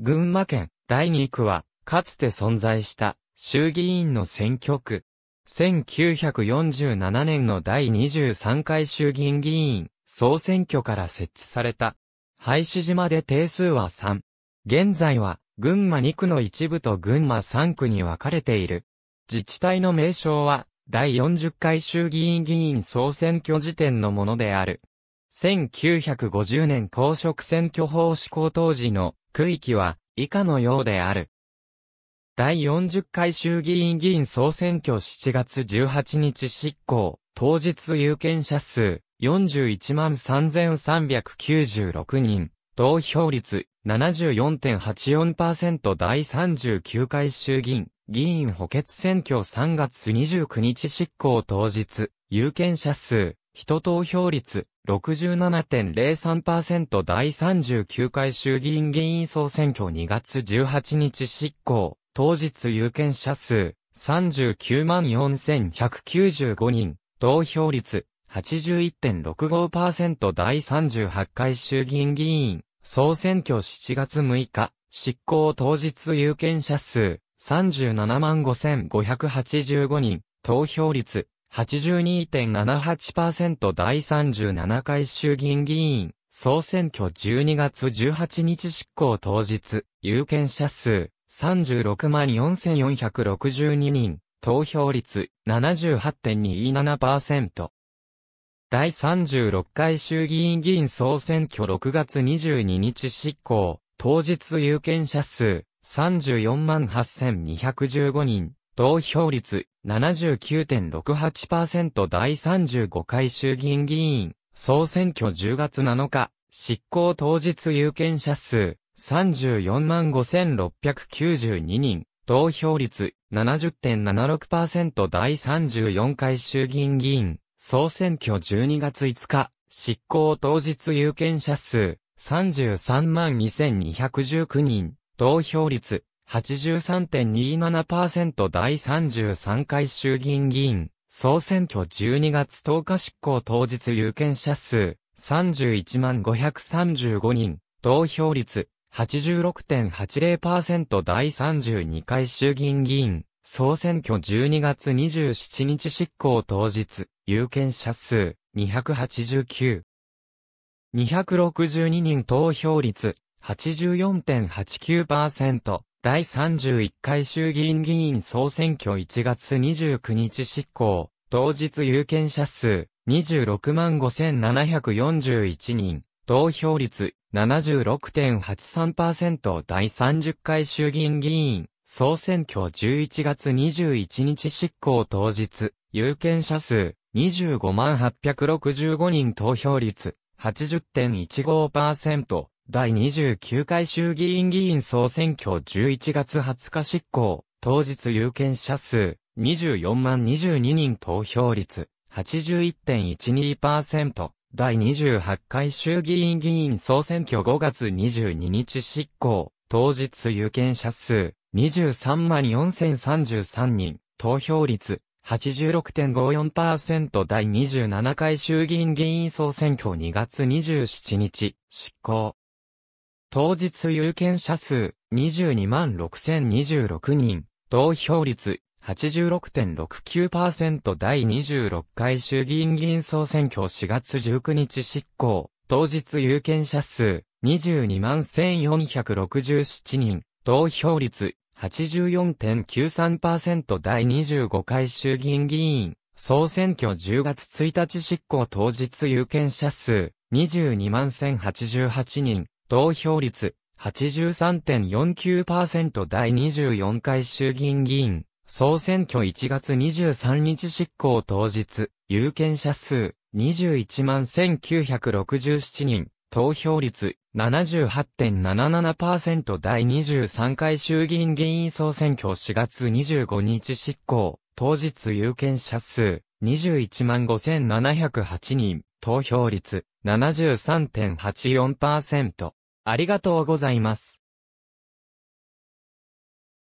群馬県第2区は、かつて存在した衆議院の選挙区。1947年の第23回衆議院議員総選挙から設置された。廃止島で定数は3。現在は、群馬2区の一部と群馬3区に分かれている。自治体の名称は、第40回衆議院議員総選挙時点のものである。1950年公職選挙法施行当時の区域は以下のようである。第40回衆議院議員総選挙7月18日執行、当日有権者数41万3396人、投票率74.84%第39回衆議院議員補欠選挙3月29日執行当日、有権者数、人投票率67.03%第39回衆議院議員総選挙2月18日執行、当日有権者数394,195人、投票率81.65%第38回衆議院議員総選挙7月6日、執行当日有権者数37万5585人、投票率82.78%第37回衆議院議員、総選挙12月18日執行当日、有権者数36万4462人、投票率78.27%。第36回衆議院議員総選挙6月22日執行、当日有権者数34万8215人、投票率79.68%第35回衆議院議員、総選挙10月7日、執行当日有権者数34万5692人、投票率70.76%第34回衆議院議員、総選挙12月5日、執行当日有権者数33万2219人、投票率83.27%第33回衆議院議員、総選挙12月10日執行当日有権者数、31万535人、投票率、86.80%第32回衆議院議員、総選挙12月27日執行当日、有権者数、289。262人投票率、84.89%。第31回衆議院議員総選挙1月29日執行、当日有権者数26万5741人、投票率76.83%第30回衆議院議員総選挙11月21日執行当日、有権者数25万865人投票率80.15%第29回衆議院議員総選挙11月20日執行、当日有権者数24万22人投票率81.12%、第28回衆議院議員総選挙5月22日執行、当日有権者数23万4033人、投票率86.54%第27回衆議院議員総選挙2月27日、執行。当日有権者数22万6026人、投票率86.69%第26回衆議院議員総選挙4月19日執行、当日有権者数22万1467人、投票率84.93%第25回衆議院議員、総選挙10月1日執行当日有権者数22万1088人、投票率83.49%第24回衆議院議員、総選挙1月23日執行当日、有権者数21万1967人、投票率78.77%第23回衆議院議員総選挙4月25日執行、当日有権者数21万5708人、投票率73.84%ありがとうございます。